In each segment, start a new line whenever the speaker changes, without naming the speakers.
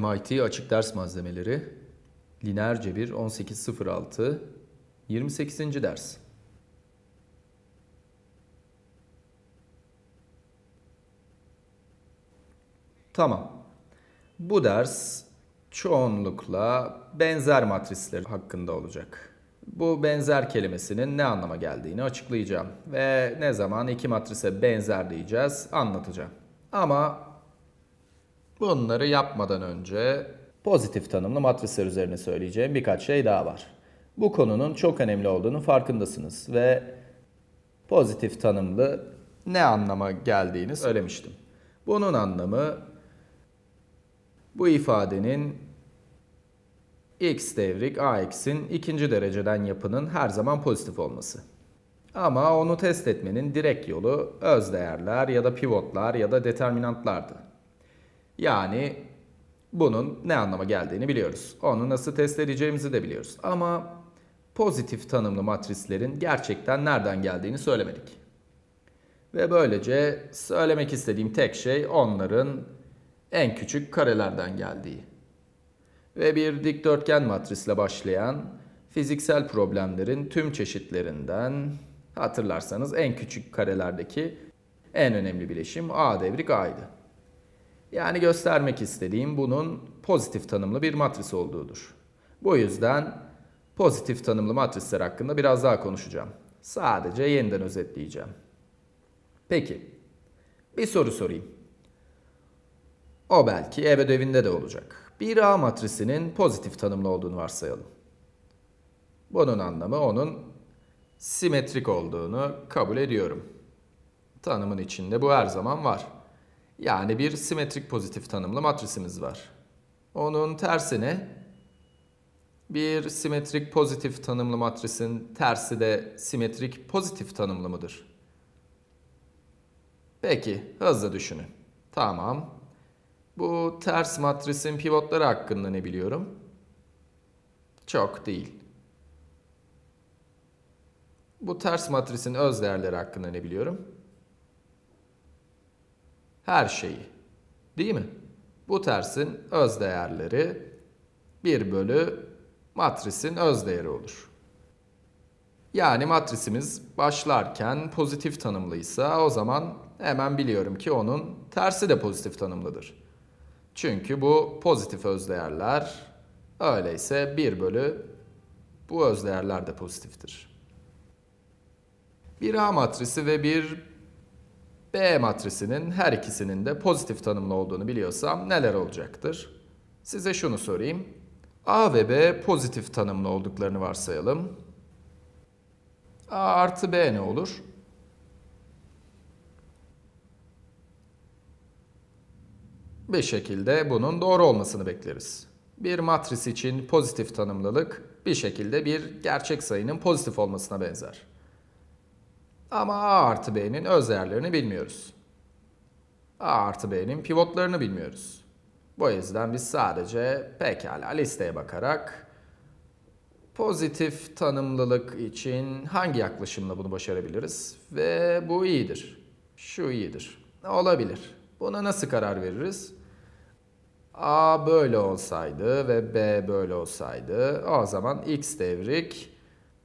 MIT Açık Ders Malzemeleri Lineer Cebir 1806 28. ders Tamam. Bu ders çoğunlukla benzer matrisler hakkında olacak. Bu benzer kelimesinin ne anlama geldiğini açıklayacağım ve ne zaman iki matrise benzer diyeceğiz anlatacağım. Ama Bunları yapmadan önce pozitif tanımlı matrisler üzerine söyleyeceğim birkaç şey daha var. Bu konunun çok önemli olduğunun farkındasınız ve pozitif tanımlı ne anlama geldiğini söylemiştim. Bunun anlamı bu ifadenin x devrik ax'in ikinci dereceden yapının her zaman pozitif olması. Ama onu test etmenin direkt yolu öz değerler ya da pivotlar ya da determinantlardı. Yani bunun ne anlama geldiğini biliyoruz. Onu nasıl test edeceğimizi de biliyoruz. Ama pozitif tanımlı matrislerin gerçekten nereden geldiğini söylemedik. Ve böylece söylemek istediğim tek şey onların en küçük karelerden geldiği. Ve bir dikdörtgen matrisle başlayan fiziksel problemlerin tüm çeşitlerinden hatırlarsanız en küçük karelerdeki en önemli bileşim A devrik A'ydı. Yani göstermek istediğim bunun pozitif tanımlı bir matris olduğudur. Bu yüzden pozitif tanımlı matrisler hakkında biraz daha konuşacağım. Sadece yeniden özetleyeceğim. Peki, bir soru sorayım. O belki ev ödevinde de olacak. Bir A matrisinin pozitif tanımlı olduğunu varsayalım. Bunun anlamı onun simetrik olduğunu kabul ediyorum. Tanımın içinde bu her zaman var. Yani bir simetrik pozitif tanımlı matrisimiz var. Onun tersine bir simetrik pozitif tanımlı matrisin tersi de simetrik pozitif tanımlı mıdır? Peki hızlı düşünün. Tamam. Bu ters matrisin pivotları hakkında ne biliyorum? Çok değil. Bu ters matrisin öz değerleri hakkında ne biliyorum? her şeyi. Değil mi? Bu tersin öz değerleri 1 bölü matrisin öz değeri olur. Yani matrisimiz başlarken pozitif tanımlıysa o zaman hemen biliyorum ki onun tersi de pozitif tanımlıdır. Çünkü bu pozitif özdeğerler öyleyse 1 bölü bu özdeğerler de pozitiftir. Bir A matrisi ve bir B matrisinin her ikisinin de pozitif tanımlı olduğunu biliyorsam neler olacaktır? Size şunu sorayım. A ve B pozitif tanımlı olduklarını varsayalım. A artı B ne olur? Bir şekilde bunun doğru olmasını bekleriz. Bir matris için pozitif tanımlılık bir şekilde bir gerçek sayının pozitif olmasına benzer. Ama A artı B'nin öz değerlerini bilmiyoruz. A artı B'nin pivotlarını bilmiyoruz. Bu yüzden biz sadece pekala listeye bakarak pozitif tanımlılık için hangi yaklaşımla bunu başarabiliriz? Ve bu iyidir. Şu iyidir. Olabilir. Buna nasıl karar veririz? A böyle olsaydı ve B böyle olsaydı o zaman x devrik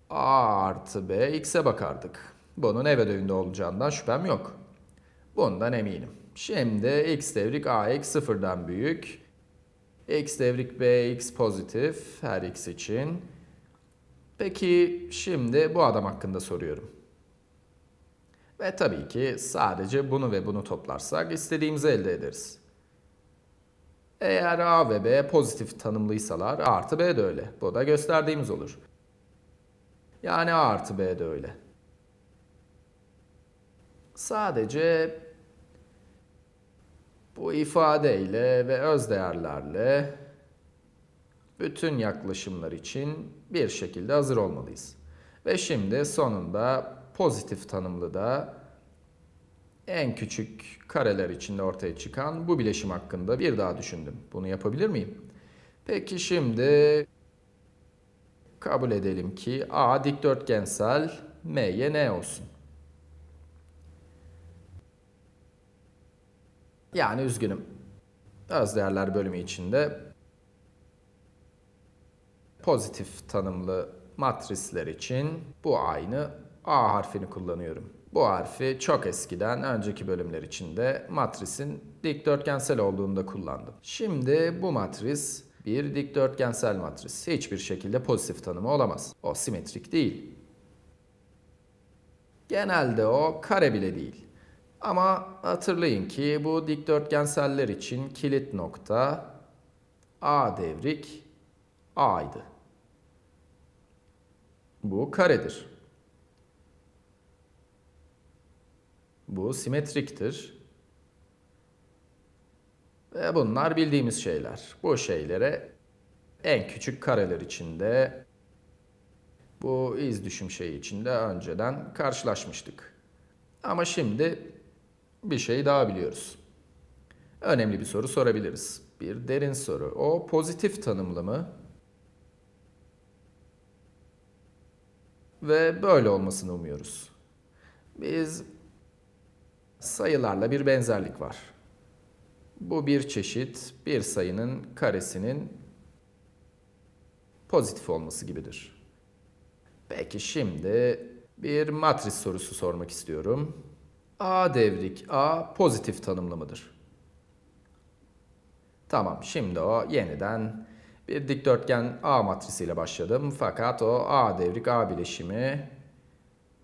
A artı B x'e bakardık. Bunun eve döndüğünde olacağından şüphem yok. Bundan eminim. Şimdi x devrik ax sıfırdan büyük. x devrik bx pozitif her x için. Peki şimdi bu adam hakkında soruyorum. Ve tabii ki sadece bunu ve bunu toplarsak istediğimizi elde ederiz. Eğer A ve B pozitif tanımlıysalar A artı B de öyle. Bu da gösterdiğimiz olur. Yani A artı B de öyle. Sadece bu ifadeyle ve özdeğerlerle bütün yaklaşımlar için bir şekilde hazır olmalıyız. Ve şimdi sonunda pozitif tanımlı da en küçük kareler içinde ortaya çıkan bu bileşim hakkında bir daha düşündüm. Bunu yapabilir miyim? Peki şimdi kabul edelim ki A dikdörtgensel, M'ye N olsun. Yani üzgünüm. Öz değerler bölümü içinde pozitif tanımlı matrisler için bu aynı A harfini kullanıyorum. Bu harfi çok eskiden önceki bölümler içinde matrisin dikdörtgensel olduğunda kullandım. Şimdi bu matris bir dikdörtgensel matris. Hiçbir şekilde pozitif tanımı olamaz. O simetrik değil. Genelde o kare bile değil. Ama hatırlayın ki bu dikdörtgenseller için kilit nokta A devrik A'ydı. Bu karedir. Bu simetriktir. Ve bunlar bildiğimiz şeyler. Bu şeylere en küçük kareler içinde bu iz düşüm şeyi içinde önceden karşılaşmıştık. Ama şimdi bir şey daha biliyoruz. Önemli bir soru sorabiliriz. Bir derin soru. O pozitif tanımlı Ve böyle olmasını umuyoruz. Biz sayılarla bir benzerlik var. Bu bir çeşit bir sayının karesinin pozitif olması gibidir. Peki şimdi bir matris sorusu sormak istiyorum. A devrik A pozitif tanımlamadır. Tamam şimdi o yeniden bir dikdörtgen A matrisiyle başladım. Fakat o A devrik A bileşimi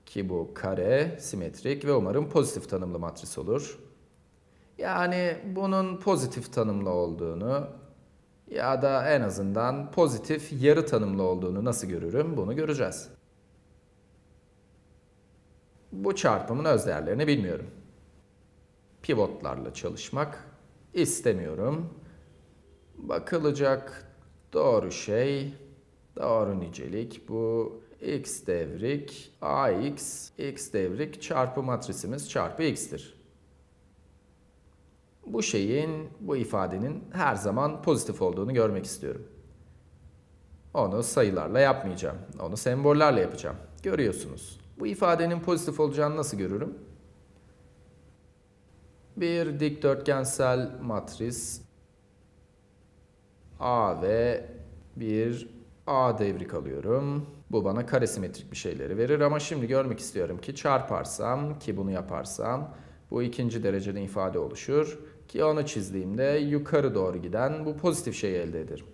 ki bu kare, simetrik ve umarım pozitif tanımlı matris olur. Yani bunun pozitif tanımlı olduğunu ya da en azından pozitif yarı tanımlı olduğunu nasıl görürüm bunu göreceğiz bu çarpımın öz değerlerini bilmiyorum. Pivotlarla çalışmak istemiyorum. Bakılacak doğru şey, doğru nicelik bu x devrik ax, x devrik çarpı matrisimiz çarpı x'tir. Bu şeyin, bu ifadenin her zaman pozitif olduğunu görmek istiyorum. Onu sayılarla yapmayacağım. Onu sembollerle yapacağım. Görüyorsunuz. Bu ifadenin pozitif olacağını nasıl görürüm? Bir dikdörtgensel matris A ve bir A devrik alıyorum. Bu bana karesimetrik bir şeyleri verir ama şimdi görmek istiyorum ki çarparsam ki bunu yaparsam bu ikinci derecede ifade oluşur ki onu çizdiğimde yukarı doğru giden bu pozitif şeyi elde ederim.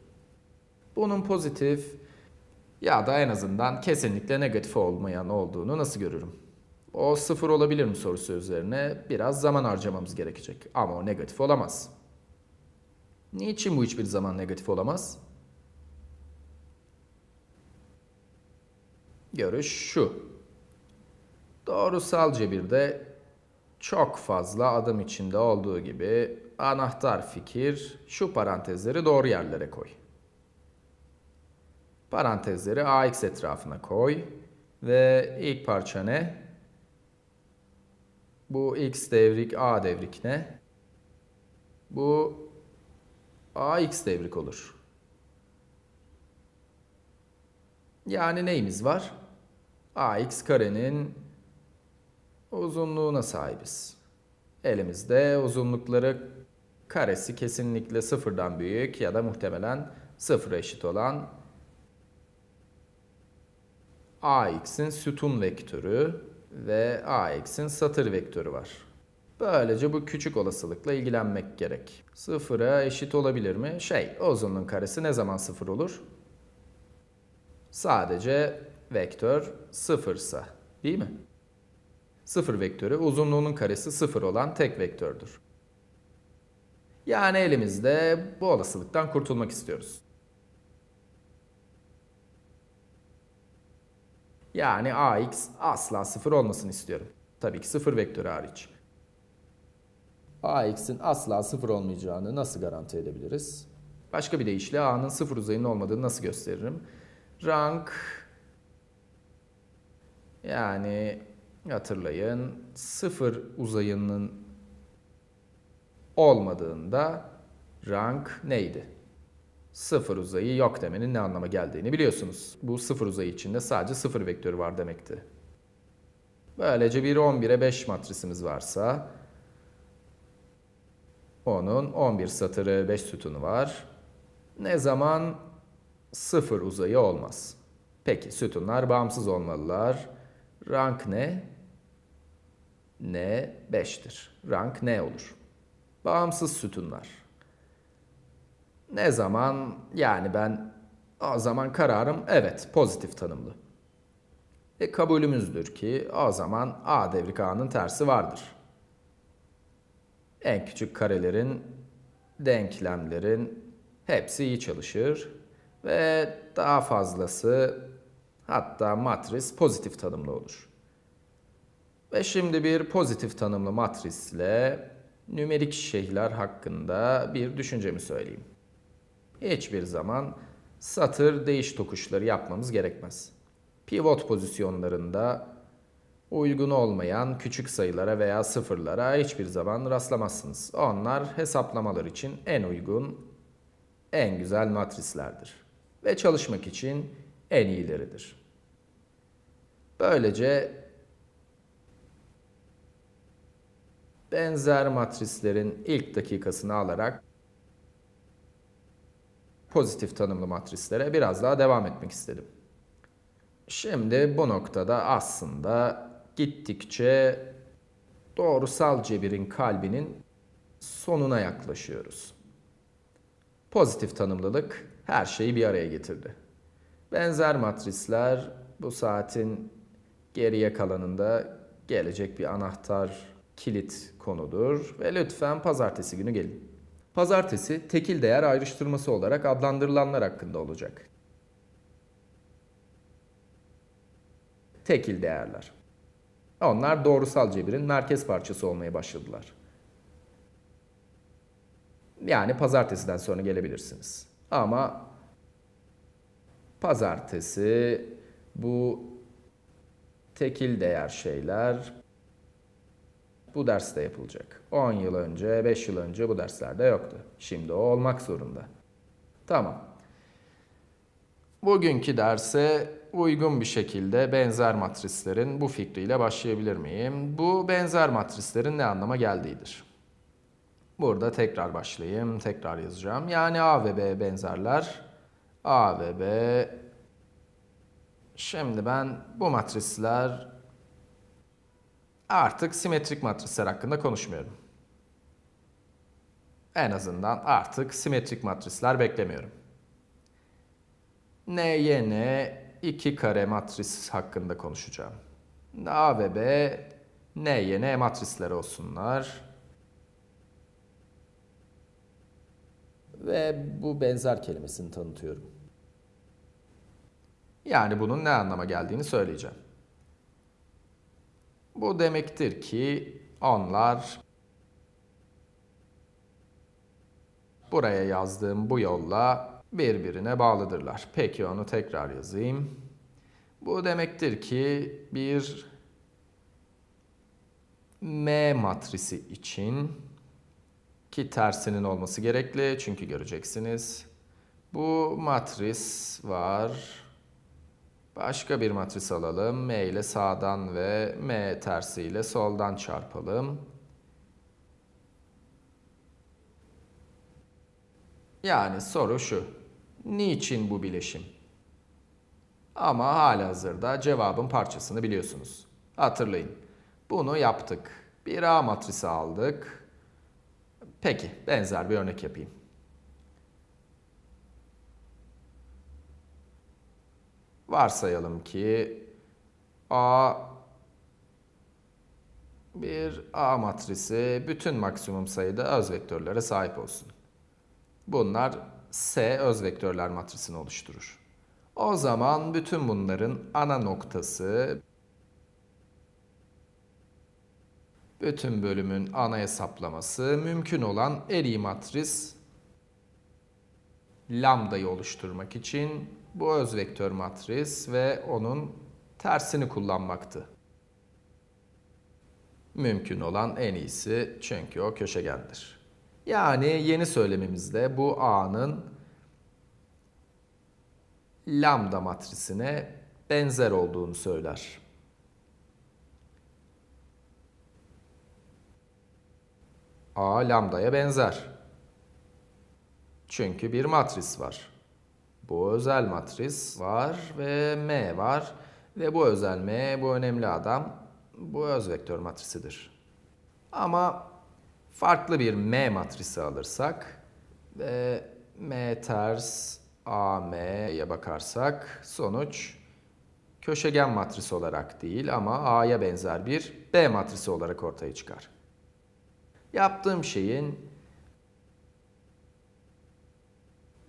Bunun pozitif ya da en azından kesinlikle negatif olmayan olduğunu nasıl görürüm? O sıfır olabilir mi sorusu üzerine biraz zaman harcamamız gerekecek ama o negatif olamaz. Niçin bu hiçbir zaman negatif olamaz? Görüş şu. Doğrusal cebirde çok fazla adım içinde olduğu gibi anahtar fikir şu parantezleri doğru yerlere koy. Parantezleri AX etrafına koy. Ve ilk parça ne? Bu X devrik A devrik ne? Bu AX devrik olur. Yani neyimiz var? AX karenin uzunluğuna sahibiz. Elimizde uzunlukları karesi kesinlikle sıfırdan büyük ya da muhtemelen sıfıra eşit olan AX'in sütun vektörü ve AX'in satır vektörü var. Böylece bu küçük olasılıkla ilgilenmek gerek. Sıfıra eşit olabilir mi? Şey, uzunluğun karesi ne zaman sıfır olur? Sadece vektör sıfırsa, değil mi? Sıfır vektörü uzunluğunun karesi sıfır olan tek vektördür. Yani elimizde bu olasılıktan kurtulmak istiyoruz. Yani ax asla sıfır olmasın istiyorum. Tabii ki sıfır vektörü hariç. ax'in asla sıfır olmayacağını nasıl garanti edebiliriz? Başka bir deyişle a'nın sıfır uzayının olmadığını nasıl gösteririm? Rank yani hatırlayın sıfır uzayının olmadığında rank neydi? sıfır uzayı yok demenin ne anlama geldiğini biliyorsunuz. Bu sıfır uzayı içinde sadece sıfır vektörü var demekti. Böylece bir 11'e 5 matrisimiz varsa onun 11 satırı 5 sütunu var. Ne zaman sıfır uzayı olmaz. Peki sütunlar bağımsız olmalılar. Rank ne? N 5'tir. Rank ne olur. Bağımsız sütunlar. Ne zaman? Yani ben o zaman kararım evet pozitif tanımlı. E kabulümüzdür ki o zaman A devri K'nın tersi vardır. En küçük karelerin, denklemlerin hepsi iyi çalışır ve daha fazlası hatta matris pozitif tanımlı olur. Ve şimdi bir pozitif tanımlı matrisle nümerik şeyler hakkında bir düşüncemi söyleyeyim hiçbir zaman satır değiş tokuşları yapmamız gerekmez. Pivot pozisyonlarında uygun olmayan küçük sayılara veya sıfırlara hiçbir zaman rastlamazsınız. Onlar hesaplamalar için en uygun, en güzel matrislerdir ve çalışmak için en iyileridir. Böylece benzer matrislerin ilk dakikasını alarak pozitif tanımlı matrislere biraz daha devam etmek istedim. Şimdi bu noktada aslında gittikçe doğrusal cebirin kalbinin sonuna yaklaşıyoruz. Pozitif tanımlılık her şeyi bir araya getirdi. Benzer matrisler bu saatin geriye kalanında gelecek bir anahtar kilit konudur ve lütfen pazartesi günü gelin pazartesi tekil değer ayrıştırması olarak adlandırılanlar hakkında olacak. Tekil değerler. Onlar doğrusal cebirin merkez parçası olmaya başladılar. Yani pazartesiden sonra gelebilirsiniz. Ama pazartesi bu tekil değer şeyler bu derste yapılacak. 10 yıl önce, 5 yıl önce bu derslerde yoktu. Şimdi o olmak zorunda. Tamam. Bugünkü derse uygun bir şekilde benzer matrislerin bu fikriyle başlayabilir miyim? Bu benzer matrislerin ne anlama geldiğidir. Burada tekrar başlayayım, tekrar yazacağım. Yani A ve B benzerler. A ve B. Şimdi ben bu matrisler artık simetrik matrisler hakkında konuşmuyorum. En azından artık simetrik matrisler beklemiyorum. N y n 2 kare matris hakkında konuşacağım. A ve B n e matrisleri olsunlar. Ve bu benzer kelimesini tanıtıyorum. Yani bunun ne anlama geldiğini söyleyeceğim. Bu demektir ki onlar buraya yazdığım bu yolla birbirine bağlıdırlar. Peki onu tekrar yazayım. Bu demektir ki bir M matrisi için ki tersinin olması gerekli çünkü göreceksiniz. Bu matris var. Başka bir matris alalım. M ile sağdan ve M tersiyle soldan çarpalım. Yani soru şu. Niçin bu bileşim? Ama hala hazırda cevabın parçasını biliyorsunuz. Hatırlayın. Bunu yaptık. Bir A matrisi aldık. Peki benzer bir örnek yapayım. varsayalım ki A bir A matrisi bütün maksimum sayıda öz vektörlere sahip olsun. Bunlar S öz vektörler matrisini oluşturur. O zaman bütün bunların ana noktası bütün bölümün ana hesaplaması mümkün olan eri matris lambdayı oluşturmak için bu öz vektör matris ve onun tersini kullanmaktı. Mümkün olan en iyisi çünkü o köşegendir. Yani yeni söylemimizde bu A'nın lambda matrisine benzer olduğunu söyler. A lambdaya benzer. Çünkü bir matris var. Bu özel matris var ve M var. Ve bu özel M, bu önemli adam, bu öz vektör matrisidir. Ama farklı bir M matrisi alırsak ve M ters AM'ye bakarsak sonuç köşegen matris olarak değil ama A'ya benzer bir B matrisi olarak ortaya çıkar. Yaptığım şeyin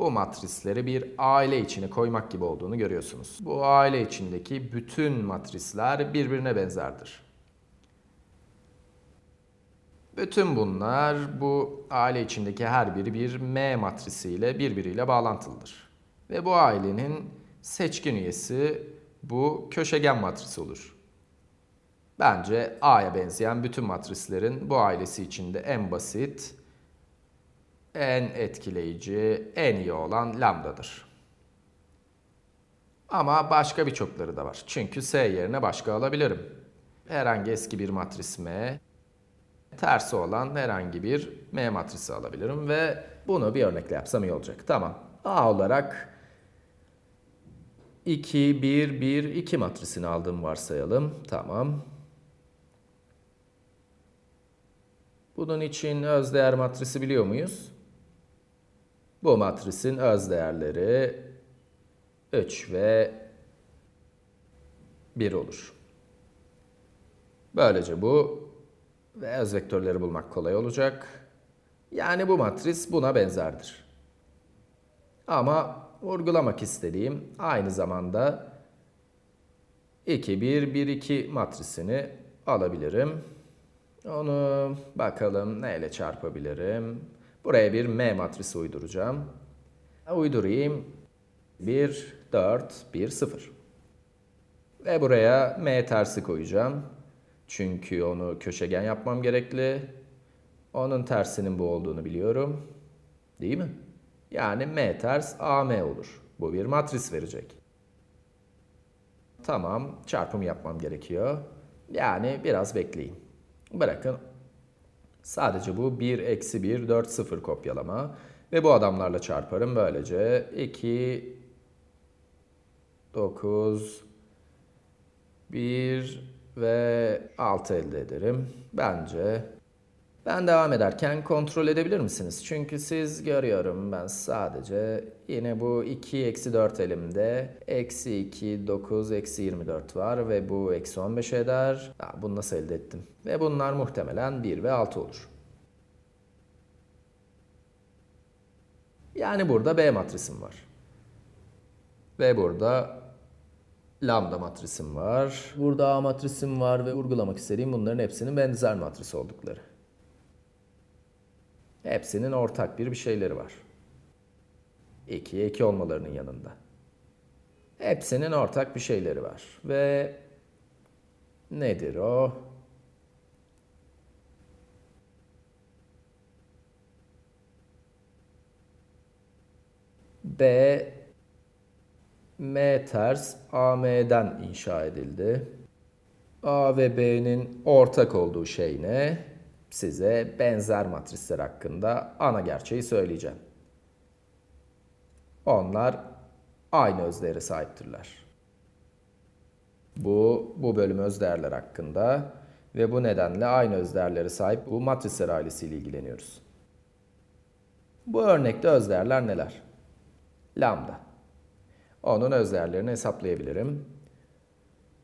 Bu matrisleri bir aile içine koymak gibi olduğunu görüyorsunuz. Bu aile içindeki bütün matrisler birbirine benzerdir. Bütün bunlar bu aile içindeki her biri bir M matrisiyle birbiriyle bağlantılıdır. Ve bu ailenin seçkin üyesi bu köşegen matrisi olur. Bence A'ya benzeyen bütün matrislerin bu ailesi içinde en basit en etkileyici, en iyi olan lambdadır. Ama başka birçokları da var. Çünkü S yerine başka alabilirim. Herhangi eski bir matris M, tersi olan herhangi bir M matrisi alabilirim ve bunu bir örnekle yapsam iyi olacak. Tamam. A olarak 2, 1, 1, 2 matrisini aldım varsayalım. Tamam. Bunun için özdeğer matrisi biliyor muyuz? Bu matrisin öz değerleri 3 ve 1 olur. Böylece bu ve öz vektörleri bulmak kolay olacak. Yani bu matris buna benzerdir. Ama vurgulamak istediğim aynı zamanda 2, 1, 1, 2 matrisini alabilirim. Onu bakalım neyle çarpabilirim. Buraya bir M matrisi uyduracağım. Uydurayım. 1, 4, 1, 0. Ve buraya M tersi koyacağım. Çünkü onu köşegen yapmam gerekli. Onun tersinin bu olduğunu biliyorum. Değil mi? Yani M ters AM olur. Bu bir matris verecek. Tamam, çarpım yapmam gerekiyor. Yani biraz bekleyin. Bırakın Sadece bu 1 eksi 1 4 0 kopyalama. Ve bu adamlarla çarparım böylece 2 9 1 ve 6 elde ederim. Bence ben devam ederken kontrol edebilir misiniz? Çünkü siz görüyorum ben sadece yine bu 2 eksi 4 elimde. Eksi 2, 9, eksi 24 var ve bu eksi 15 eder. Ha, bunu nasıl elde ettim? Ve bunlar muhtemelen 1 ve 6 olur. Yani burada B matrisim var. Ve burada lambda matrisim var. Burada A matrisim var ve vurgulamak istediğim bunların hepsinin benzer matris oldukları. Hepsinin ortak bir bir şeyleri var. 2'ye iki olmalarının yanında. Hepsinin ortak bir şeyleri var. Ve nedir o? B M ters AM'den inşa edildi. A ve B'nin ortak olduğu şey ne? size benzer matrisler hakkında ana gerçeği söyleyeceğim. Onlar aynı özdeğere sahiptirler. Bu, bu bölüm özdeğerler hakkında ve bu nedenle aynı özdeğerlere sahip bu matrisler ailesiyle ilgileniyoruz. Bu örnekte özdeğerler neler? Lambda. Onun özdeğerlerini hesaplayabilirim.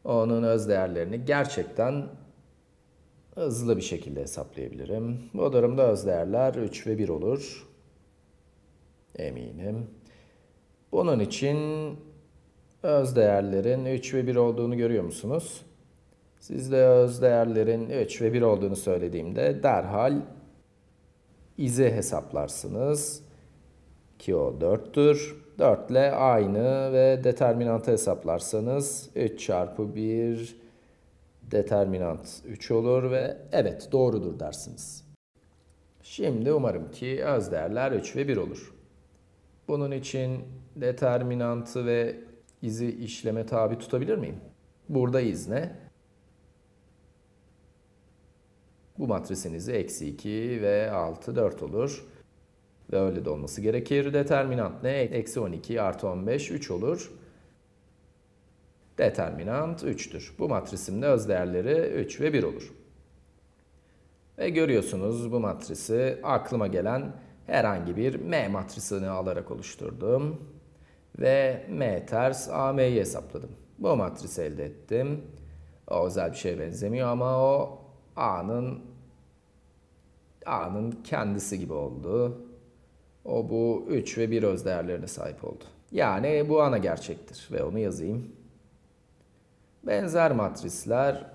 Onun özdeğerlerini gerçekten hızlı bir şekilde hesaplayabilirim. Bu durumda öz değerler 3 ve 1 olur. Eminim. Bunun için öz değerlerin 3 ve 1 olduğunu görüyor musunuz? Siz de öz değerlerin 3 ve 1 olduğunu söylediğimde derhal ize hesaplarsınız. Ki o 4'tür. 4 ile aynı ve determinantı hesaplarsanız 3 çarpı 1 determinant 3 olur ve evet doğrudur dersiniz. Şimdi umarım ki öz değerler 3 ve 1 olur. Bunun için determinantı ve izi işleme tabi tutabilir miyim? Burada iz ne? Bu matrisinizi eksi 2 ve 6 4 olur. Ve öyle de olması gerekir. Determinant ne? Eksi 12 artı 15 3 olur. Determinant 3'tür. Bu matrisimde öz değerleri 3 ve 1 olur. Ve görüyorsunuz bu matrisi aklıma gelen herhangi bir M matrisini alarak oluşturdum. Ve M ters AM'yi hesapladım. Bu matrisi elde ettim. O özel bir şeye benzemiyor ama o A'nın A'nın kendisi gibi oldu. O bu 3 ve 1 öz değerlerine sahip oldu. Yani bu ana gerçektir ve onu yazayım. Benzer matrisler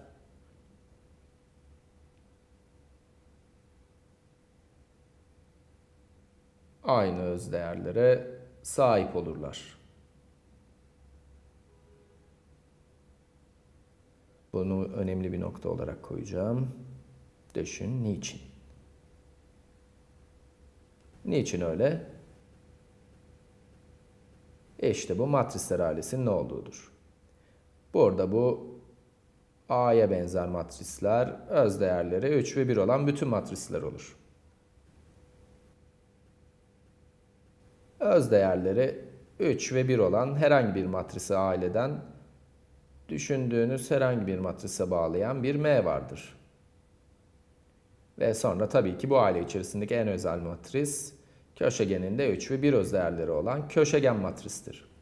aynı özdeğerlere sahip olurlar. Bunu önemli bir nokta olarak koyacağım. Düşün niçin? Niçin öyle? E işte bu matrisler ailesinin ne olduğudur. Burada bu A'ya benzer matrisler öz değerleri 3 ve 1 olan bütün matrisler olur. Öz değerleri 3 ve 1 olan herhangi bir matrisi aileden düşündüğünüz herhangi bir matrise bağlayan bir M vardır. Ve sonra tabii ki bu aile içerisindeki en özel matris köşegeninde 3 ve 1 öz değerleri olan köşegen matristir.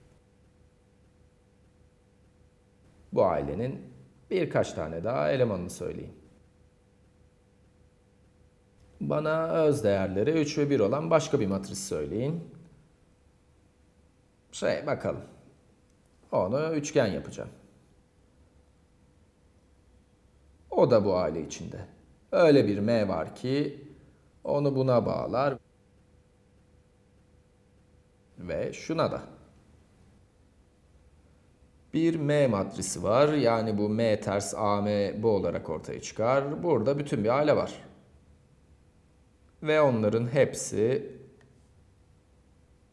bu ailenin birkaç tane daha elemanını söyleyeyim. Bana öz değerleri 3 ve 1 olan başka bir matris söyleyin. Şey bakalım. Onu üçgen yapacağım. O da bu aile içinde. Öyle bir M var ki onu buna bağlar ve şuna da. Bir M matrisi var. Yani bu M ters AM bu olarak ortaya çıkar. Burada bütün bir aile var. Ve onların hepsi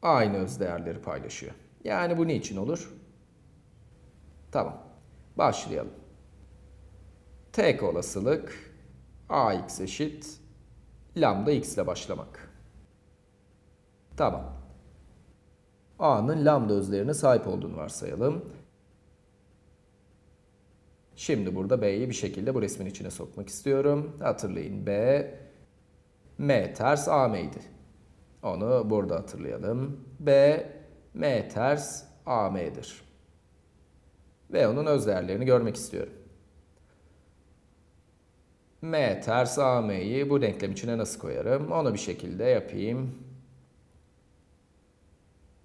aynı öz değerleri paylaşıyor. Yani bu niçin olur? Tamam. Başlayalım. Tek olasılık AX eşit lambda x ile başlamak. Tamam. A'nın lambda özlerine sahip olduğunu varsayalım. Şimdi burada B'yi bir şekilde bu resmin içine sokmak istiyorum. Hatırlayın B, M ters AM idi. Onu burada hatırlayalım. B, M ters AM'dir. Ve onun öz değerlerini görmek istiyorum. M ters AM'yi bu denklem içine nasıl koyarım? Onu bir şekilde yapayım.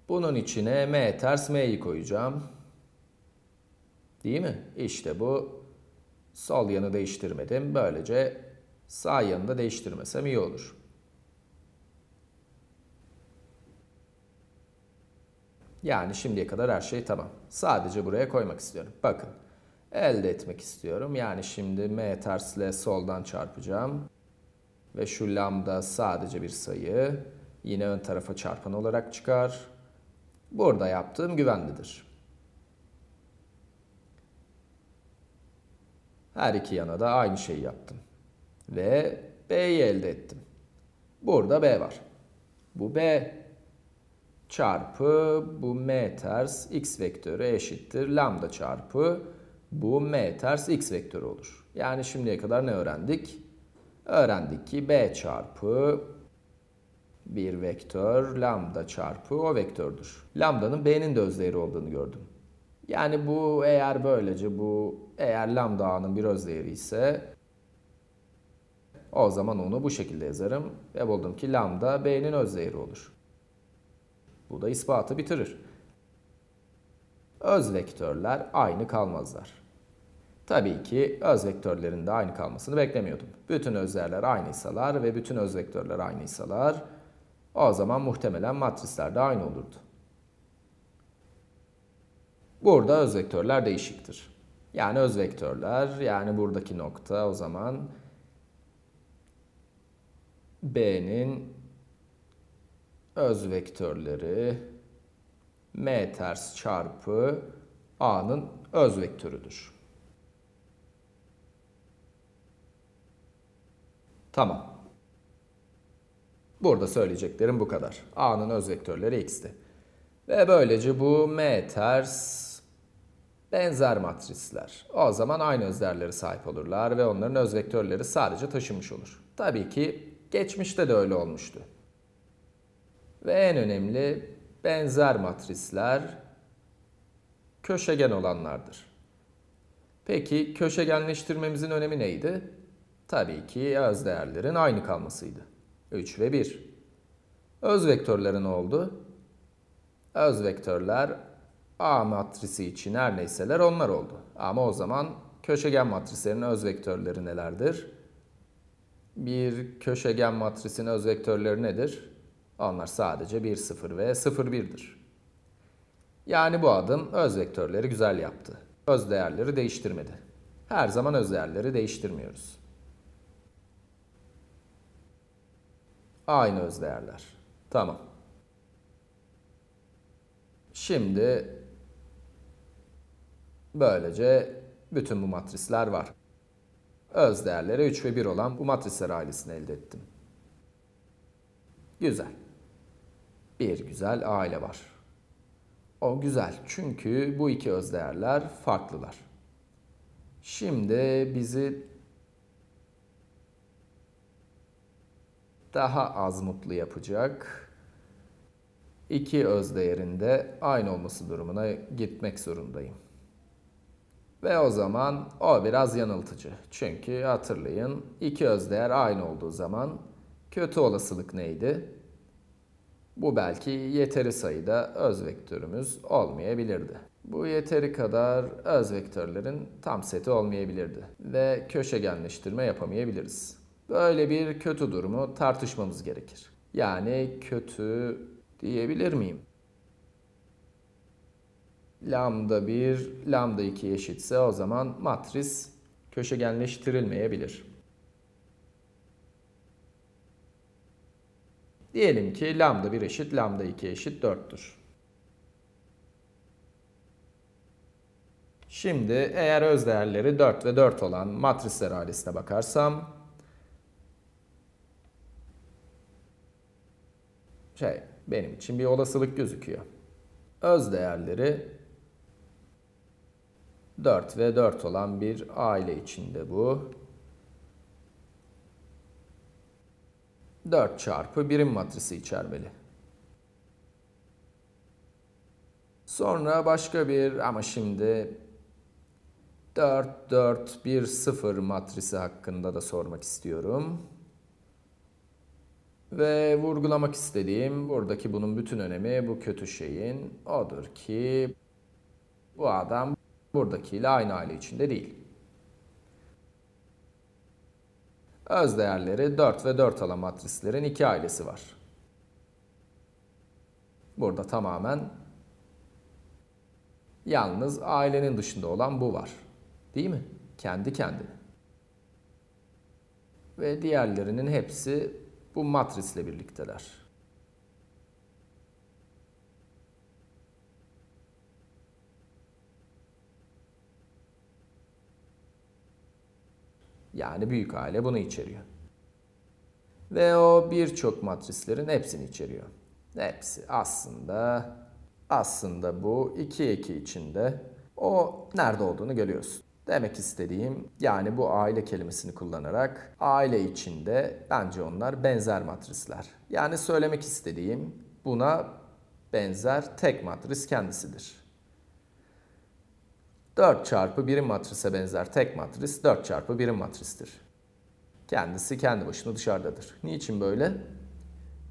Bunun içine M ters M'yi koyacağım. Değil mi? İşte bu sol yanı değiştirmedim. Böylece sağ yanı da değiştirmesem iyi olur. Yani şimdiye kadar her şey tamam. Sadece buraya koymak istiyorum. Bakın elde etmek istiyorum. Yani şimdi M tersle soldan çarpacağım. Ve şu lambda sadece bir sayı. Yine ön tarafa çarpan olarak çıkar. Burada yaptığım güvenlidir. Her iki yana da aynı şeyi yaptım. Ve B'yi elde ettim. Burada B var. Bu B çarpı bu M ters X vektörü eşittir. Lambda çarpı bu M ters X vektörü olur. Yani şimdiye kadar ne öğrendik? Öğrendik ki B çarpı bir vektör lambda çarpı o vektördür. Lambdanın B'nin de özdeğeri olduğunu gördüm. Yani bu eğer böylece bu eğer lambda a'nın bir öz değeri ise o zaman onu bu şekilde yazarım ve buldum ki lambda b'nin öz değeri olur. Bu da ispatı bitirir. Öz vektörler aynı kalmazlar. Tabii ki öz vektörlerin de aynı kalmasını beklemiyordum. Bütün özler aynıysalar ve bütün öz vektörler aynıysalar o zaman muhtemelen matrisler de aynı olurdu. Burada öz vektörler değişiktir. Yani öz vektörler yani buradaki nokta o zaman B'nin öz vektörleri M ters çarpı A'nın öz vektörüdür. Tamam. Burada söyleyeceklerim bu kadar. A'nın öz vektörleri x'ti. Ve böylece bu M ters benzer matrisler. O zaman aynı özderlere sahip olurlar ve onların öz vektörleri sadece taşınmış olur. Tabii ki geçmişte de öyle olmuştu. Ve en önemli benzer matrisler köşegen olanlardır. Peki köşegenleştirmemizin önemi neydi? Tabii ki öz değerlerin aynı kalmasıydı. 3 ve 1. Öz vektörlerin oldu? Öz vektörler A matrisi için her neyseler onlar oldu. Ama o zaman köşegen matrislerin öz vektörleri nelerdir? Bir köşegen matrisinin öz vektörleri nedir? Onlar sadece 1, 0 ve 0, 1'dir. Yani bu adım öz vektörleri güzel yaptı. Öz değerleri değiştirmedi. Her zaman öz değerleri değiştirmiyoruz. Aynı öz değerler. Tamam. Şimdi Böylece bütün bu matrisler var. Öz değerleri 3 ve 1 olan bu matrisler ailesini elde ettim. Güzel. Bir güzel aile var. O güzel çünkü bu iki öz değerler farklılar. Şimdi bizi daha az mutlu yapacak iki öz değerinde aynı olması durumuna gitmek zorundayım. Ve o zaman o biraz yanıltıcı. Çünkü hatırlayın iki özdeğer aynı olduğu zaman kötü olasılık neydi? Bu belki yeteri sayıda öz vektörümüz olmayabilirdi. Bu yeteri kadar öz vektörlerin tam seti olmayabilirdi ve köşegenleştirme yapamayabiliriz. Böyle bir kötü durumu tartışmamız gerekir. Yani kötü diyebilir miyim? lambda 1, lambda 2 eşitse o zaman matris köşegenleştirilmeyebilir. Diyelim ki lambda 1 eşit lambda 2 eşit 4'tür. Şimdi eğer özdeğerleri 4 ve 4 olan matrisler ailesine bakarsam şey benim için bir olasılık gözüküyor. Öz değerleri 4 ve 4 olan bir aile içinde bu. 4 çarpı birim matrisi içermeli. Sonra başka bir ama şimdi 4 4 1 0 matrisi hakkında da sormak istiyorum. Ve vurgulamak istediğim buradaki bunun bütün önemi bu kötü şeyin odur ki bu adam Buradakiyle aynı aile içinde değil. Öz değerleri 4 ve 4 alan matrislerin iki ailesi var. Burada tamamen yalnız ailenin dışında olan bu var. Değil mi? Kendi kendine. Ve diğerlerinin hepsi bu matrisle birlikteler. Yani büyük aile bunu içeriyor. Ve o birçok matrislerin hepsini içeriyor. Hepsi aslında aslında bu 2 2 içinde o nerede olduğunu görüyorsun. Demek istediğim yani bu aile kelimesini kullanarak aile içinde bence onlar benzer matrisler. Yani söylemek istediğim buna benzer tek matris kendisidir. 4 çarpı birim matrise benzer tek matris 4 çarpı birim matristir. Kendisi kendi başına dışarıdadır. Niçin böyle?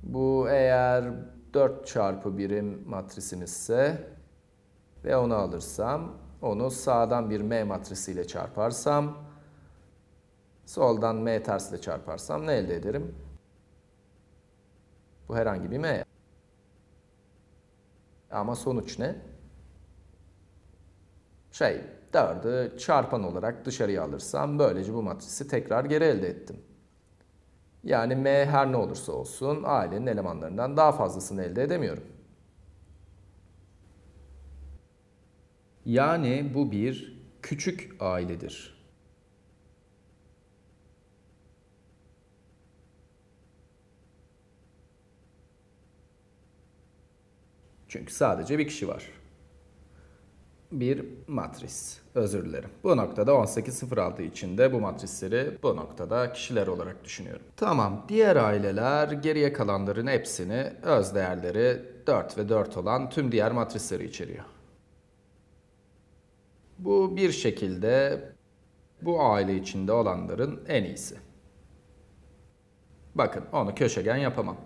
Bu eğer 4 çarpı birim matrisimizse ve onu alırsam onu sağdan bir M matrisiyle çarparsam soldan M tersiyle çarparsam ne elde ederim? Bu herhangi bir M. Ama sonuç ne? şey 4'ü çarpan olarak dışarıya alırsam böylece bu matrisi tekrar geri elde ettim. Yani M her ne olursa olsun ailenin elemanlarından daha fazlasını elde edemiyorum. Yani bu bir küçük ailedir. Çünkü sadece bir kişi var bir matris. Özür dilerim. Bu noktada 1806 içinde bu matrisleri bu noktada kişiler olarak düşünüyorum. Tamam diğer aileler geriye kalanların hepsini öz değerleri 4 ve 4 olan tüm diğer matrisleri içeriyor. Bu bir şekilde bu aile içinde olanların en iyisi. Bakın onu köşegen yapamam.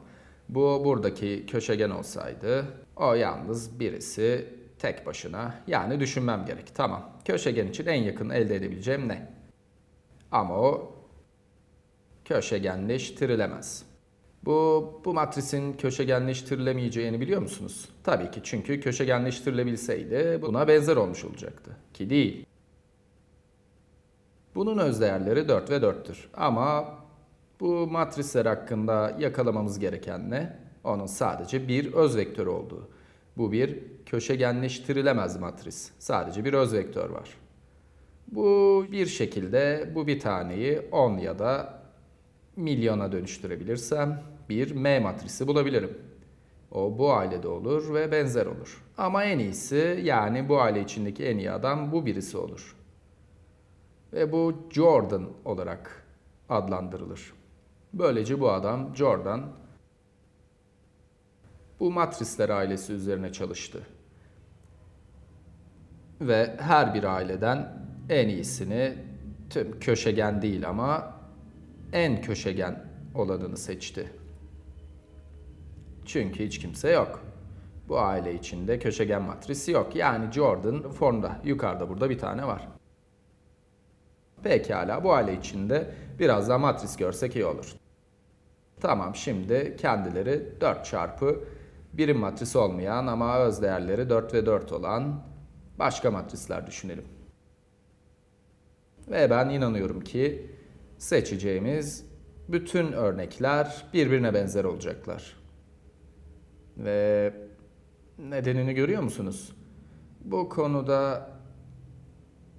Bu buradaki köşegen olsaydı o yalnız birisi Tek başına. Yani düşünmem gerek. Tamam. Köşegen için en yakın elde edebileceğim ne? Ama o köşegenleştirilemez. Bu, bu matrisin köşegenleştirilemeyeceğini biliyor musunuz? Tabii ki çünkü köşegenleştirilebilseydi buna benzer olmuş olacaktı. Ki değil. Bunun özdeğerleri 4 ve 4'tür. Ama bu matrisler hakkında yakalamamız gereken ne? Onun sadece bir öz vektörü olduğu. Bu bir köşegenleştirilemez matris. Sadece bir öz vektör var. Bu bir şekilde bu bir taneyi 10 ya da milyona dönüştürebilirsem bir M matrisi bulabilirim. O bu ailede olur ve benzer olur. Ama en iyisi yani bu aile içindeki en iyi adam bu birisi olur. Ve bu Jordan olarak adlandırılır. Böylece bu adam Jordan bu matrisler ailesi üzerine çalıştı ve her bir aileden en iyisini tüm köşegen değil ama en köşegen olanını seçti. Çünkü hiç kimse yok. Bu aile içinde köşegen matrisi yok. Yani Jordan formda. Yukarıda burada bir tane var. Pekala bu aile içinde biraz daha matris görsek iyi olur. Tamam şimdi kendileri 4 çarpı birim matrisi olmayan ama öz değerleri 4 ve 4 olan başka matrisler düşünelim. Ve ben inanıyorum ki seçeceğimiz bütün örnekler birbirine benzer olacaklar. Ve nedenini görüyor musunuz? Bu konuda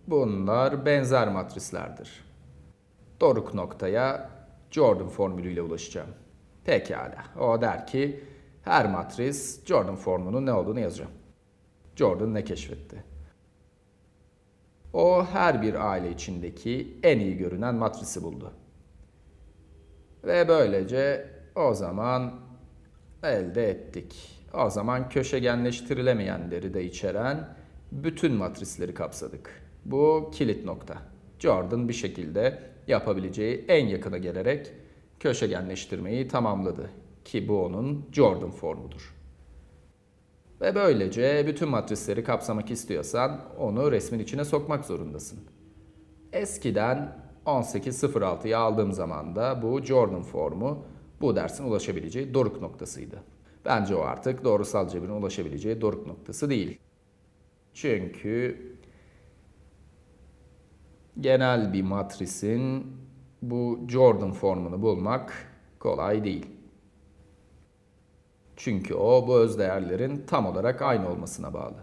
bunlar benzer matrislerdir. Doruk noktaya Jordan formülüyle ulaşacağım. Pekala. O der ki her matris Jordan formunun ne olduğunu yazacağım. Jordan ne keşfetti? O her bir aile içindeki en iyi görünen matrisi buldu. Ve böylece o zaman elde ettik. O zaman köşegenleştirilemeyenleri de içeren bütün matrisleri kapsadık. Bu kilit nokta. Jordan bir şekilde yapabileceği en yakına gelerek köşegenleştirmeyi tamamladı ki bu onun Jordan formudur. Ve böylece bütün matrisleri kapsamak istiyorsan onu resmin içine sokmak zorundasın. Eskiden 18.06'yı aldığım zaman da bu Jordan formu bu dersin ulaşabileceği doruk noktasıydı. Bence o artık doğrusal cebirin ulaşabileceği doruk noktası değil. Çünkü genel bir matrisin bu Jordan formunu bulmak kolay değil. Çünkü o bu özdeğerlerin tam olarak aynı olmasına bağlı.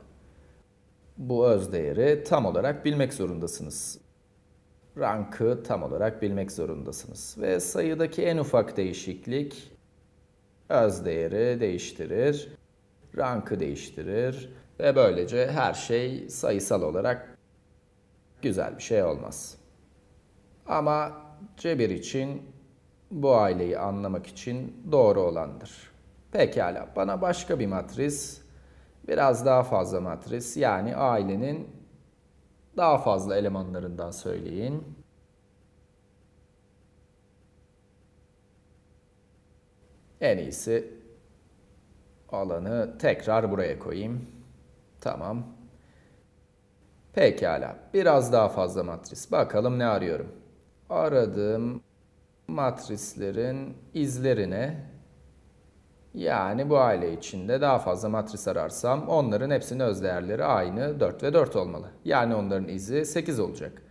Bu özdeğeri tam olarak bilmek zorundasınız. Rankı tam olarak bilmek zorundasınız. Ve sayıdaki en ufak değişiklik özdeğeri değiştirir, rankı değiştirir ve böylece her şey sayısal olarak güzel bir şey olmaz. Ama cebir için bu aileyi anlamak için doğru olandır. Pekala bana başka bir matris, biraz daha fazla matris yani ailenin daha fazla elemanlarından söyleyin. En iyisi alanı tekrar buraya koyayım. Tamam. Pekala. Biraz daha fazla matris. Bakalım ne arıyorum. Aradığım matrislerin izlerine yani bu aile içinde daha fazla matris ararsam onların hepsinin öz değerleri aynı 4 ve 4 olmalı. Yani onların izi 8 olacak.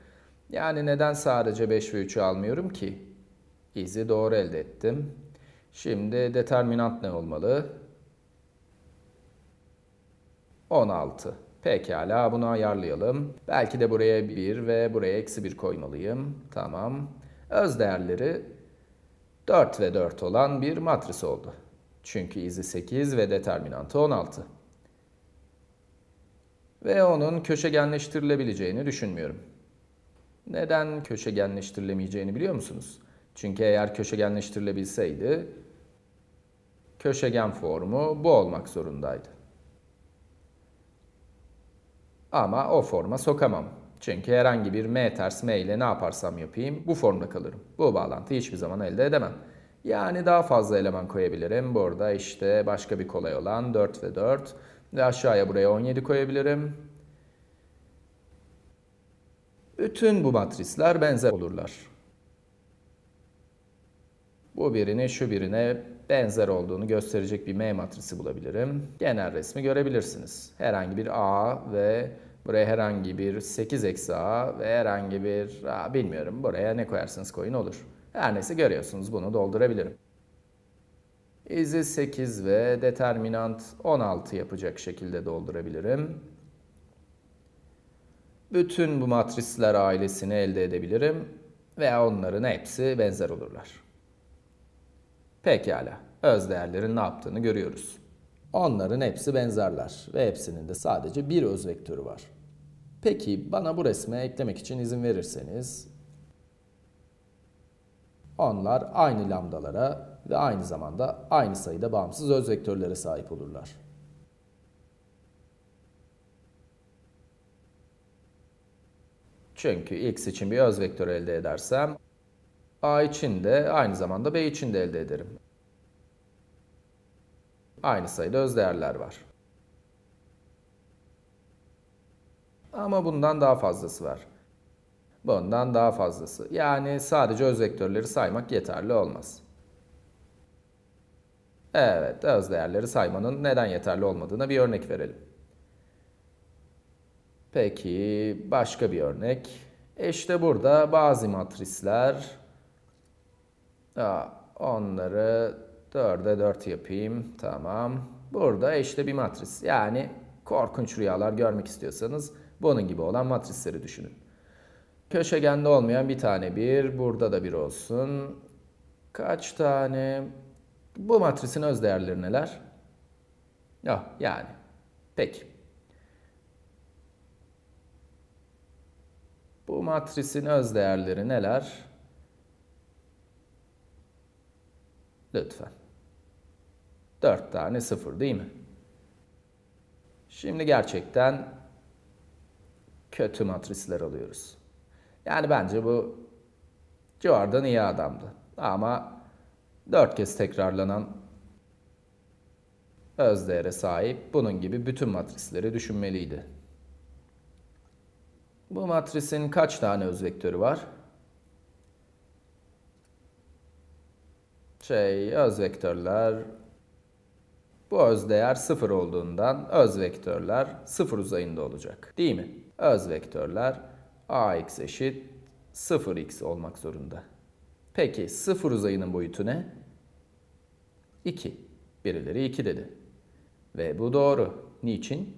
Yani neden sadece 5 ve 3'ü almıyorum ki? İzi doğru elde ettim. Şimdi determinant ne olmalı? 16. Pekala bunu ayarlayalım. Belki de buraya 1 ve buraya eksi 1 koymalıyım. Tamam. Öz değerleri 4 ve 4 olan bir matris oldu. Çünkü izi 8 ve determinantı 16. Ve onun köşegenleştirilebileceğini düşünmüyorum. Neden köşegenleştirilemeyeceğini biliyor musunuz? Çünkü eğer köşegenleştirilebilseydi köşegen formu bu olmak zorundaydı. Ama o forma sokamam. Çünkü herhangi bir m ters m ile ne yaparsam yapayım bu formda kalırım. Bu bağlantıyı hiçbir zaman elde edemem. Yani daha fazla eleman koyabilirim. Burada işte başka bir kolay olan 4 ve 4. Ve aşağıya buraya 17 koyabilirim. Bütün bu matrisler benzer olurlar. Bu birine şu birine benzer olduğunu gösterecek bir M matrisi bulabilirim. Genel resmi görebilirsiniz. Herhangi bir A ve buraya herhangi bir 8 eksi A ve herhangi bir A bilmiyorum buraya ne koyarsanız koyun olur. Her neyse görüyorsunuz bunu doldurabilirim. İzi 8 ve determinant 16 yapacak şekilde doldurabilirim. Bütün bu matrisler ailesini elde edebilirim ve onların hepsi benzer olurlar. Pekala, öz değerlerin ne yaptığını görüyoruz. Onların hepsi benzerler ve hepsinin de sadece bir öz vektörü var. Peki bana bu resme eklemek için izin verirseniz onlar aynı lambdalara ve aynı zamanda aynı sayıda bağımsız öz vektörlere sahip olurlar. Çünkü x için bir öz vektör elde edersem a için de aynı zamanda b için de elde ederim. Aynı sayıda öz değerler var. Ama bundan daha fazlası var. Bundan daha fazlası. Yani sadece öz vektörleri saymak yeterli olmaz. Evet, öz değerleri saymanın neden yeterli olmadığına bir örnek verelim. Peki, başka bir örnek. E işte burada bazı matrisler, onları 4'e 4 yapayım, tamam. Burada işte bir matris, yani korkunç rüyalar görmek istiyorsanız bunun gibi olan matrisleri düşünün. Köşegende olmayan bir tane bir. Burada da bir olsun. Kaç tane? Bu matrisin öz değerleri neler? Yok yani. Peki. Bu matrisin öz değerleri neler? Lütfen. 4 tane 0 değil mi? Şimdi gerçekten kötü matrisler alıyoruz. Yani bence bu Jordan iyi adamdı. Ama dört kez tekrarlanan özdeğere sahip bunun gibi bütün matrisleri düşünmeliydi. Bu matrisin kaç tane öz vektörü var? Şey, öz vektörler bu özdeğer sıfır olduğundan öz vektörler sıfır uzayında olacak. Değil mi? Öz vektörler ax eşit 0x olmak zorunda. Peki 0 uzayının boyutu ne? 2. Birileri 2 dedi. Ve bu doğru. Niçin?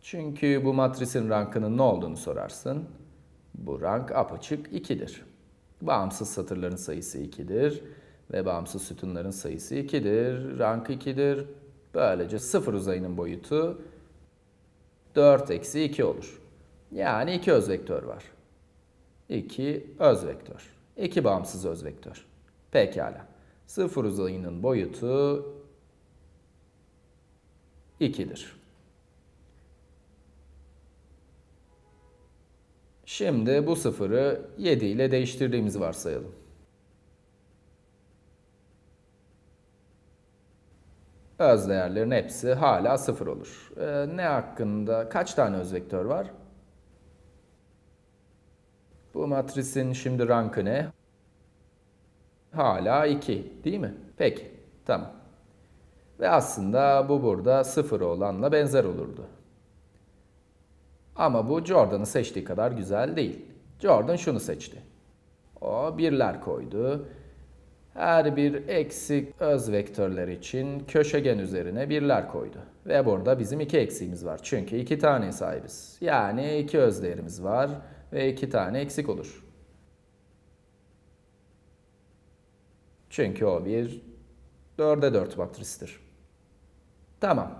Çünkü bu matrisin rankının ne olduğunu sorarsın. Bu rank apaçık 2'dir. Bağımsız satırların sayısı 2'dir ve bağımsız sütunların sayısı 2'dir. Rank 2'dir. Böylece 0 uzayının boyutu 4 eksi 2 olur. Yani iki öz vektör var. İki öz vektör. İki bağımsız öz vektör. Pekala. Sıfır uzayının boyutu 2'dir. Şimdi bu sıfırı 7 ile değiştirdiğimizi varsayalım. Öz değerlerin hepsi hala sıfır olur. Ee, ne hakkında kaç tane öz vektör var? Bu matrisin şimdi rankı ne? Hala 2 değil mi? Peki tamam. Ve aslında bu burada 0 olanla benzer olurdu. Ama bu Jordan'ı seçtiği kadar güzel değil. Jordan şunu seçti. O birler koydu. Her bir eksik öz vektörler için köşegen üzerine birler koydu. Ve burada bizim iki eksiğimiz var. Çünkü iki tane sahibiz. Yani iki öz değerimiz var ve 2 tane eksik olur. Çünkü o bir 4'e 4 matrisidir. Tamam.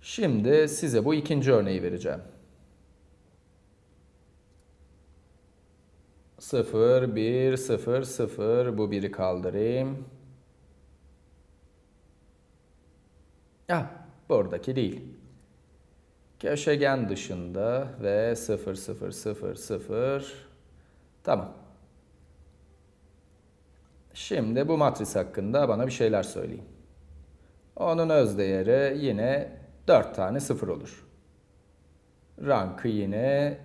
Şimdi size bu ikinci örneği vereceğim. 0, 1, 0, 0. Bu biri kaldırayım. Ah, buradaki değil. Köşegen dışında ve 0 0 0 0 tamam. Şimdi bu matris hakkında bana bir şeyler söyleyin. Onun öz değeri yine 4 tane 0 olur. Rankı yine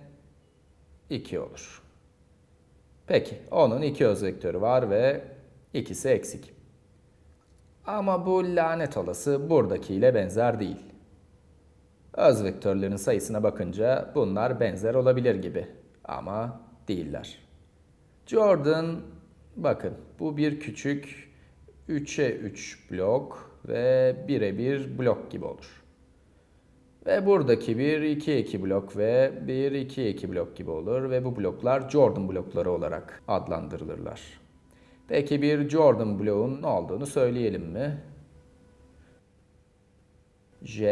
2 olur. Peki onun 2 öz vektörü var ve ikisi eksik. Ama bu lanet olası buradakiyle benzer değil. Öz vektörlerin sayısına bakınca bunlar benzer olabilir gibi ama değiller. Jordan bakın bu bir küçük 3'e 3 blok ve 1'e 1 blok gibi olur. Ve buradaki bir 2 2 blok ve bir 2 2 blok gibi olur ve bu bloklar Jordan blokları olarak adlandırılırlar. Peki bir Jordan bloğun ne olduğunu söyleyelim mi? J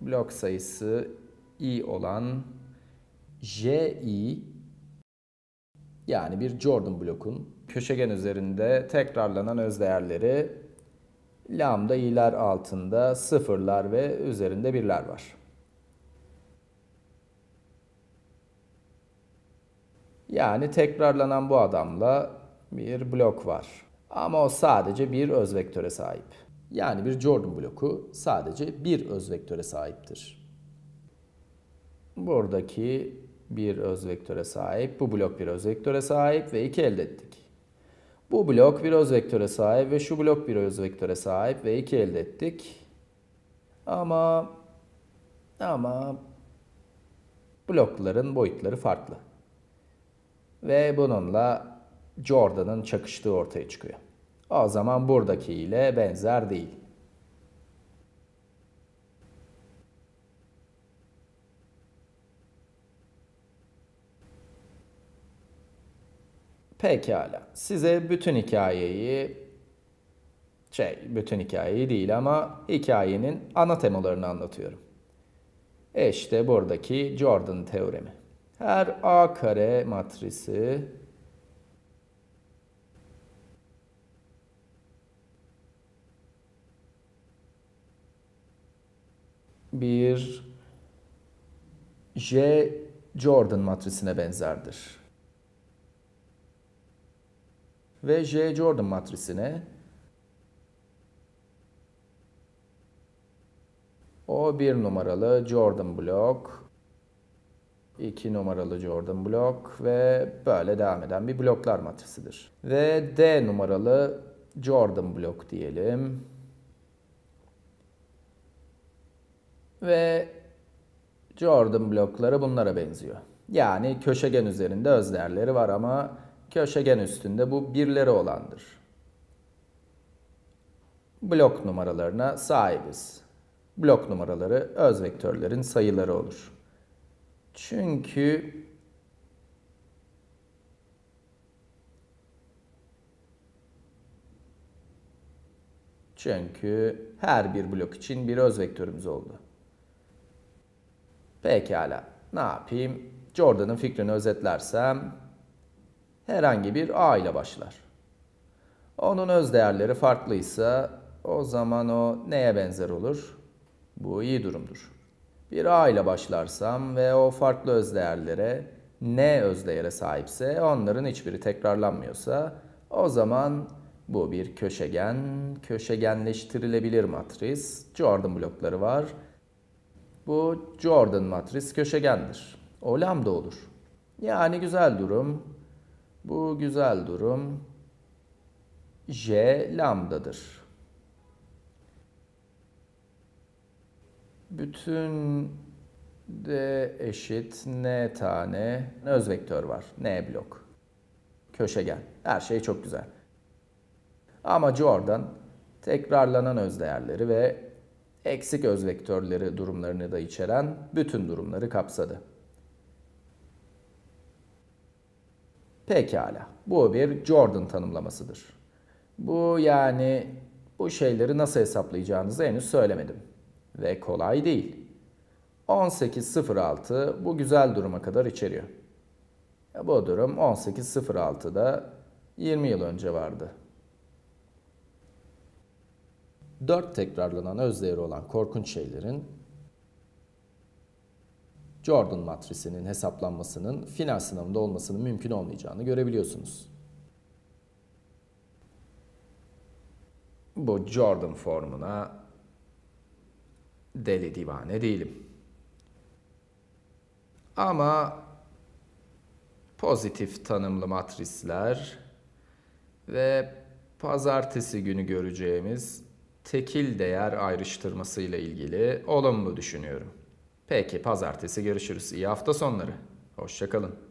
blok sayısı i olan JI yani bir Jordan blokun köşegen üzerinde tekrarlanan özdeğerleri lambda i'ler altında sıfırlar ve üzerinde birler var. Yani tekrarlanan bu adamla bir blok var. Ama o sadece bir öz vektöre sahip. Yani bir Jordan bloku sadece bir öz vektöre sahiptir. Buradaki bir öz vektöre sahip, bu blok bir öz vektöre sahip ve 2 elde ettik. Bu blok bir öz vektöre sahip ve şu blok bir öz vektöre sahip ve 2 elde ettik. Ama ama blokların boyutları farklı. Ve bununla Jordan'ın çakıştığı ortaya çıkıyor. O zaman buradaki ile benzer değil. Pekala. Size bütün hikayeyi şey, bütün hikayeyi değil ama hikayenin ana temalarını anlatıyorum. E işte buradaki Jordan teoremi. Her A kare matrisi bir J Jordan matrisine benzerdir. Ve J Jordan matrisine o bir numaralı Jordan blok iki numaralı Jordan blok ve böyle devam eden bir bloklar matrisidir. Ve D numaralı Jordan blok diyelim. ve Jordan blokları bunlara benziyor. Yani köşegen üzerinde özlerleri var ama köşegen üstünde bu birleri olandır. Blok numaralarına sahibiz. Blok numaraları öz vektörlerin sayıları olur. Çünkü Çünkü her bir blok için bir öz vektörümüz oldu. Pekala. Ne yapayım? Jordan'ın fikrini özetlersem herhangi bir A ile başlar. Onun öz değerleri farklıysa o zaman o neye benzer olur? Bu iyi durumdur. Bir A ile başlarsam ve o farklı öz değerlere N öz değere sahipse onların hiçbiri tekrarlanmıyorsa o zaman bu bir köşegen, köşegenleştirilebilir matris. Jordan blokları var bu Jordan matris köşegendir. O lambda olur. Yani güzel durum. Bu güzel durum J lambdadır. Bütün d eşit n tane öz vektör var. n blok. Köşegen. Her şey çok güzel. Ama Jordan tekrarlanan öz değerleri ve eksik öz vektörleri durumlarını da içeren bütün durumları kapsadı. Pekala. Bu bir Jordan tanımlamasıdır. Bu yani bu şeyleri nasıl hesaplayacağınızı henüz söylemedim. Ve kolay değil. 18.06 bu güzel duruma kadar içeriyor. Bu durum 18.06'da 20 yıl önce vardı dört tekrarlanan özdeğeri olan korkunç şeylerin Jordan matrisinin hesaplanmasının final sınavında olmasının mümkün olmayacağını görebiliyorsunuz. Bu Jordan formuna deli divane değilim. Ama pozitif tanımlı matrisler ve pazartesi günü göreceğimiz tekil değer ayrıştırması ile ilgili olumlu düşünüyorum. Peki pazartesi görüşürüz. İyi hafta sonları. Hoşçakalın.